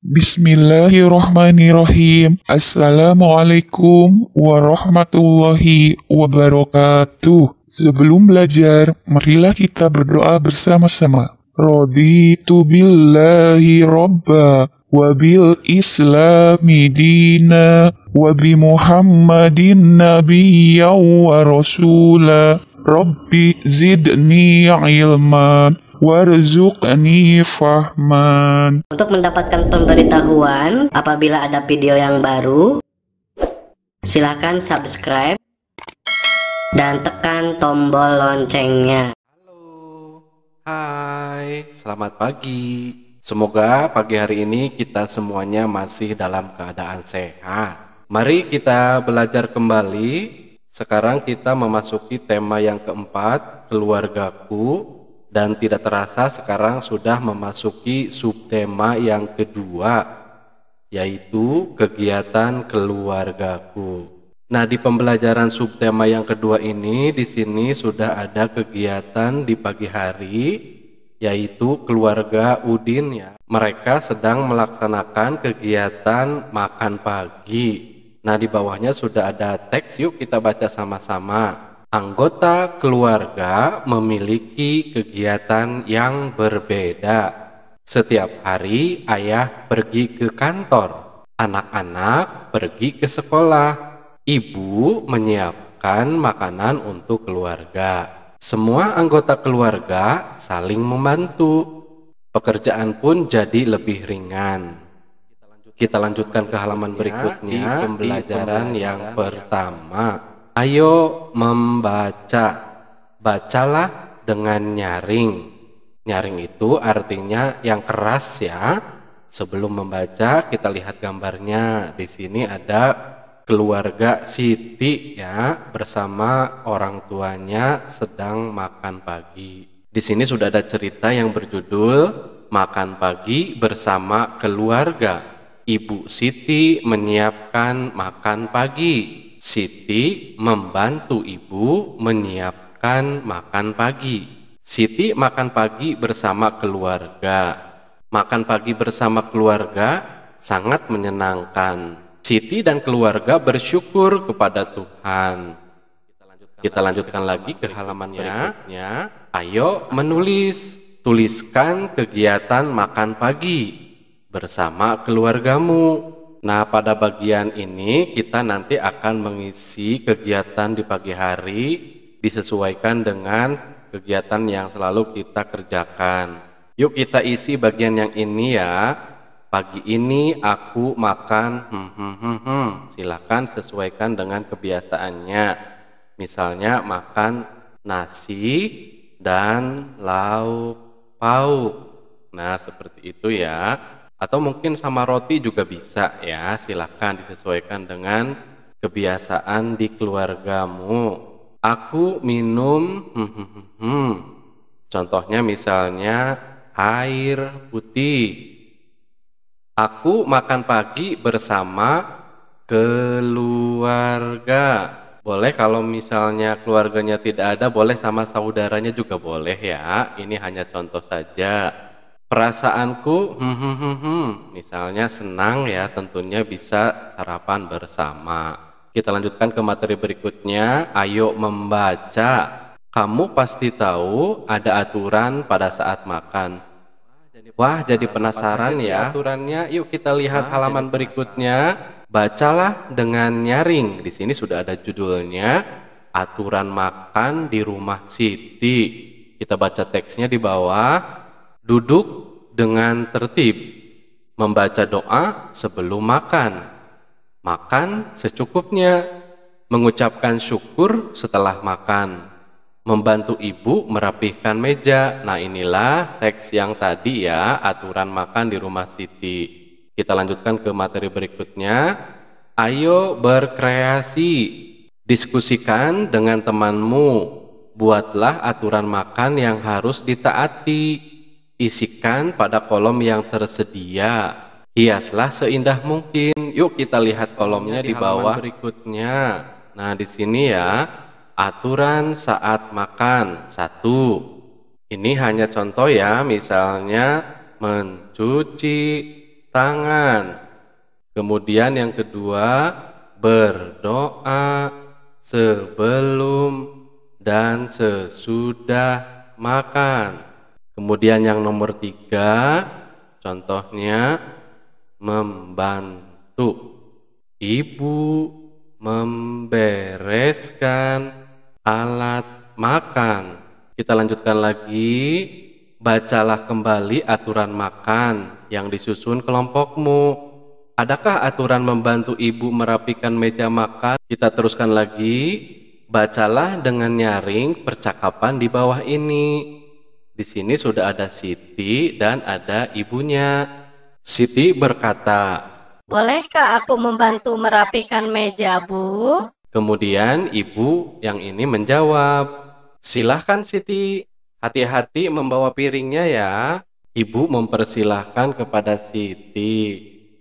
Bismillahirrahmanirrahim. Assalamualaikum warahmatullahi wabarakatuh. Sebelum belajar, marilah kita berdoa bersama-sama. Raditu billahi robba, wabil islami dina, wabi muhammadin nabiyya wa rasula. Rabbi zidni ilman warzuqni fahman. Untuk mendapatkan pemberitahuan apabila ada video yang baru, silahkan subscribe dan tekan tombol loncengnya. Halo, hai, selamat pagi. Semoga pagi hari ini kita semuanya masih dalam keadaan sehat. Mari kita belajar kembali. Sekarang kita memasuki tema yang keempat, keluargaku dan tidak terasa sekarang sudah memasuki subtema yang kedua yaitu kegiatan keluargaku. Nah, di pembelajaran subtema yang kedua ini di sini sudah ada kegiatan di pagi hari yaitu keluarga Udin ya. Mereka sedang melaksanakan kegiatan makan pagi. Nah, di bawahnya sudah ada teks, yuk kita baca sama-sama. Anggota keluarga memiliki kegiatan yang berbeda. Setiap hari, ayah pergi ke kantor, anak-anak pergi ke sekolah, ibu menyiapkan makanan untuk keluarga. Semua anggota keluarga saling membantu. Pekerjaan pun jadi lebih ringan. Kita lanjutkan ke halaman iya, berikutnya, di pembelajaran, yang pertama. Ayo membaca. Bacalah dengan nyaring. Nyaring itu artinya yang keras ya. Sebelum membaca kita lihat gambarnya. Di sini ada keluarga Siti ya bersama orang tuanya sedang makan pagi. Di sini sudah ada cerita yang berjudul makan pagi bersama keluarga. Ibu Siti menyiapkan makan pagi. Siti membantu ibu menyiapkan makan pagi. Siti makan pagi bersama keluarga. Makan pagi bersama keluarga sangat menyenangkan. Siti dan keluarga bersyukur kepada Tuhan. Kita lanjutkan lagi ke halamannya. berikutnya. Ayo menulis, tuliskan kegiatan makan pagi bersama keluargamu. Nah, pada bagian ini kita nanti akan mengisi kegiatan di pagi hari disesuaikan dengan kegiatan yang selalu kita kerjakan. Yuk kita isi bagian yang ini ya. Pagi ini aku makan hmm, hmm, hmm, hmm. Silakan sesuaikan dengan kebiasaannya. Misalnya makan nasi dan lauk pauk. Nah, seperti itu ya atau mungkin sama roti juga bisa ya silahkan disesuaikan dengan kebiasaan di keluargamu aku minum contohnya misalnya air putih aku makan pagi bersama keluarga boleh kalau misalnya keluarganya tidak ada boleh sama saudaranya juga boleh ya ini hanya contoh saja Perasaanku, hmm, hmm, hmm, hmm, misalnya senang ya, tentunya bisa sarapan bersama. Kita lanjutkan ke materi berikutnya. Ayo membaca. Kamu pasti tahu ada aturan pada saat makan. Wah, jadi penasaran ya. Aturannya, yuk kita lihat ah, halaman berikutnya. Bacalah dengan nyaring. Di sini sudah ada judulnya Aturan Makan di Rumah Siti. Kita baca teksnya di bawah duduk dengan tertib, membaca doa sebelum makan, makan secukupnya, mengucapkan syukur setelah makan, membantu ibu merapihkan meja. Nah, inilah teks yang tadi ya, aturan makan di rumah Siti. Kita lanjutkan ke materi berikutnya. Ayo berkreasi. Diskusikan dengan temanmu. Buatlah aturan makan yang harus ditaati Isikan pada kolom yang tersedia. Hiaslah seindah mungkin. Yuk kita lihat kolomnya di bawah berikutnya. Nah, di sini ya, aturan saat makan. Satu. Ini hanya contoh ya, misalnya mencuci tangan. Kemudian yang kedua, berdoa sebelum dan sesudah makan. Kemudian yang nomor tiga, contohnya membantu. Ibu membereskan alat makan. Kita lanjutkan lagi. Bacalah kembali aturan makan yang disusun kelompokmu. Adakah aturan membantu ibu merapikan meja makan? Kita teruskan lagi. Bacalah dengan nyaring percakapan di bawah ini. Di sini sudah ada Siti dan ada ibunya. Siti berkata, Bolehkah aku membantu merapikan meja, Bu? Kemudian ibu yang ini menjawab, Silahkan Siti, hati-hati membawa piringnya ya. Ibu mempersilahkan kepada Siti.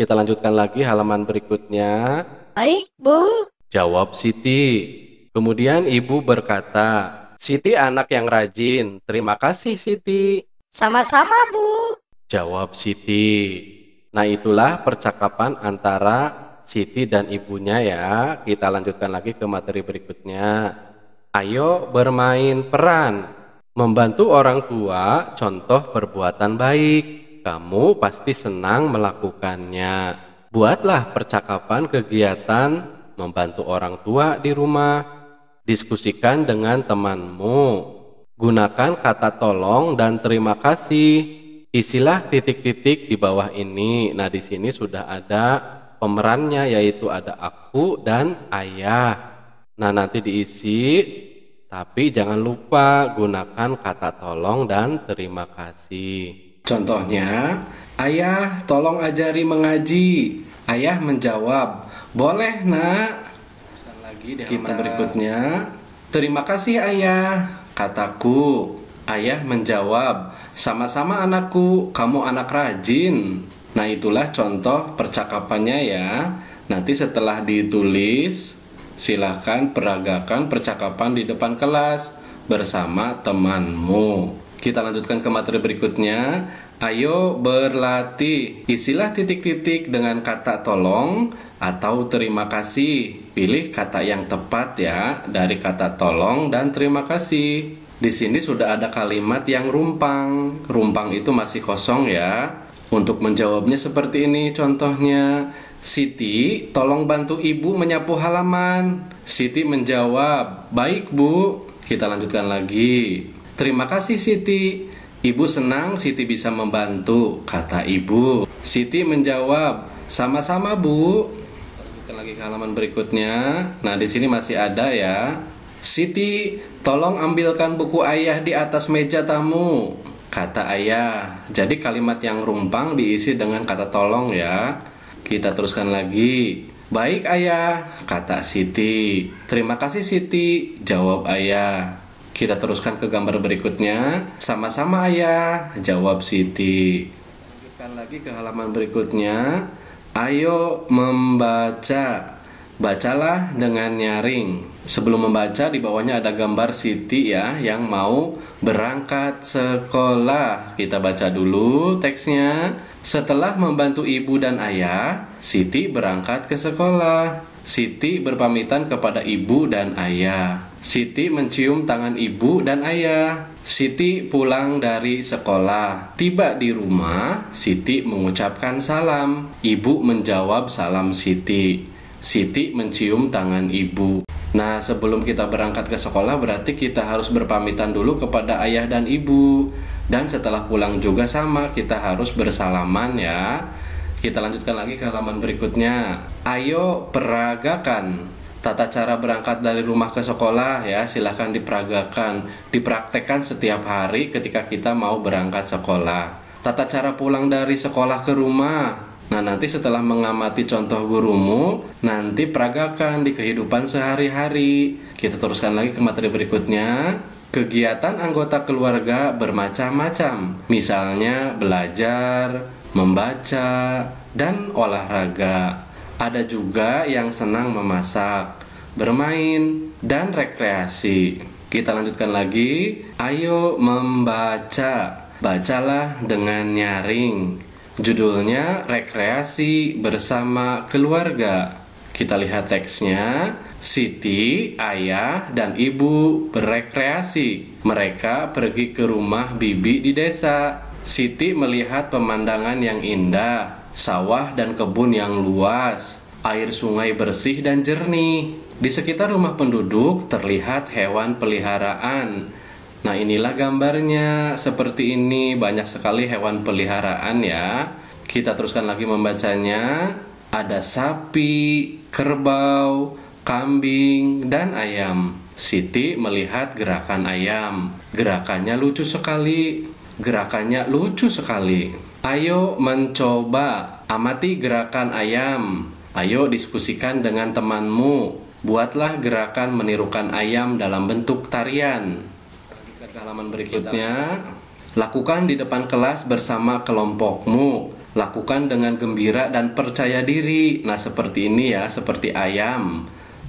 Kita lanjutkan lagi halaman berikutnya. Baik, Bu. Jawab Siti. Kemudian ibu berkata, Siti anak yang rajin. Terima kasih Siti. Sama-sama Bu. Jawab Siti. Nah itulah percakapan antara Siti dan ibunya ya. Kita lanjutkan lagi ke materi berikutnya. Ayo bermain peran. Membantu orang tua contoh perbuatan baik. Kamu pasti senang melakukannya. Buatlah percakapan kegiatan membantu orang tua di rumah Diskusikan dengan temanmu. Gunakan kata tolong dan terima kasih. Isilah titik-titik di bawah ini. Nah, di sini sudah ada pemerannya yaitu ada aku dan ayah. Nah, nanti diisi tapi jangan lupa gunakan kata tolong dan terima kasih. Contohnya, ayah tolong ajari mengaji. Ayah menjawab, boleh nak lagi di kita berikutnya. Terima kasih ayah, kataku. Ayah menjawab, sama-sama anakku, kamu anak rajin. Nah itulah contoh percakapannya ya. Nanti setelah ditulis, silahkan peragakan percakapan di depan kelas bersama temanmu. Kita lanjutkan ke materi berikutnya. Ayo berlatih. Isilah titik-titik dengan kata tolong atau terima kasih. Pilih kata yang tepat ya dari kata tolong dan terima kasih. Di sini sudah ada kalimat yang rumpang. Rumpang itu masih kosong ya. Untuk menjawabnya seperti ini contohnya. Siti, tolong bantu ibu menyapu halaman. Siti menjawab, "Baik, Bu." Kita lanjutkan lagi. Terima kasih Siti. Ibu senang Siti bisa membantu, kata ibu. Siti menjawab, sama-sama bu. Kita lagi ke halaman berikutnya. Nah di sini masih ada ya. Siti, tolong ambilkan buku ayah di atas meja tamu, kata ayah. Jadi kalimat yang rumpang diisi dengan kata tolong ya. Kita teruskan lagi. Baik ayah, kata Siti. Terima kasih Siti, jawab ayah. Kita teruskan ke gambar berikutnya. Sama-sama ayah, jawab Siti. Lanjutkan lagi ke halaman berikutnya. Ayo membaca. Bacalah dengan nyaring. Sebelum membaca di bawahnya ada gambar Siti ya yang mau berangkat sekolah. Kita baca dulu teksnya. Setelah membantu ibu dan ayah, Siti berangkat ke sekolah. Siti berpamitan kepada ibu dan ayah. Siti mencium tangan ibu dan ayah. Siti pulang dari sekolah. Tiba di rumah, Siti mengucapkan salam. Ibu menjawab salam Siti. Siti mencium tangan ibu. Nah, sebelum kita berangkat ke sekolah, berarti kita harus berpamitan dulu kepada ayah dan ibu. Dan setelah pulang juga sama, kita harus bersalaman ya. Kita lanjutkan lagi ke halaman berikutnya. Ayo peragakan tata cara berangkat dari rumah ke sekolah ya silahkan diperagakan dipraktekkan setiap hari ketika kita mau berangkat sekolah tata cara pulang dari sekolah ke rumah Nah, nanti setelah mengamati contoh gurumu, nanti peragakan di kehidupan sehari-hari. Kita teruskan lagi ke materi berikutnya. Kegiatan anggota keluarga bermacam-macam, misalnya belajar, membaca, dan olahraga. Ada juga yang senang memasak, bermain, dan rekreasi. Kita lanjutkan lagi. Ayo membaca. Bacalah dengan nyaring. Judulnya Rekreasi Bersama Keluarga. Kita lihat teksnya. Siti, ayah, dan ibu berekreasi. Mereka pergi ke rumah bibi di desa. Siti melihat pemandangan yang indah sawah dan kebun yang luas, air sungai bersih dan jernih. Di sekitar rumah penduduk terlihat hewan peliharaan. Nah, inilah gambarnya. Seperti ini banyak sekali hewan peliharaan ya. Kita teruskan lagi membacanya. Ada sapi, kerbau, kambing, dan ayam. Siti melihat gerakan ayam. Gerakannya lucu sekali. Gerakannya lucu sekali. Ayo mencoba amati gerakan ayam. Ayo diskusikan dengan temanmu. Buatlah gerakan menirukan ayam dalam bentuk tarian. Halaman berikutnya, lakukan di depan kelas bersama kelompokmu. Lakukan dengan gembira dan percaya diri. Nah, seperti ini ya, seperti ayam.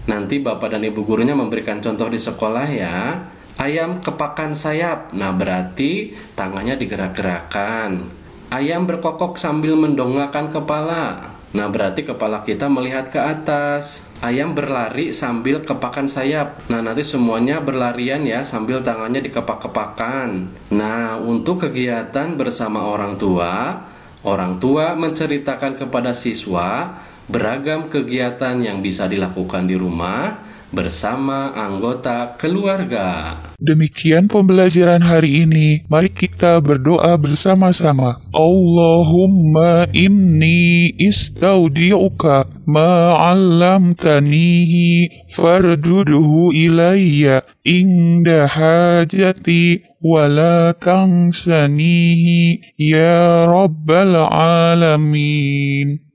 Nanti bapak dan ibu gurunya memberikan contoh di sekolah ya ayam kepakan sayap. Nah, berarti tangannya digerak-gerakan. Ayam berkokok sambil mendongakkan kepala. Nah, berarti kepala kita melihat ke atas. Ayam berlari sambil kepakan sayap. Nah, nanti semuanya berlarian ya sambil tangannya dikepak-kepakan. Nah, untuk kegiatan bersama orang tua, orang tua menceritakan kepada siswa beragam kegiatan yang bisa dilakukan di rumah bersama anggota keluarga. Demikian pembelajaran hari ini. Mari kita berdoa bersama-sama. Allahumma inni istaudiuka ma'allamtanihi farduduhu ilayya inda hajati wala tangsanihi ya rabbal alamin.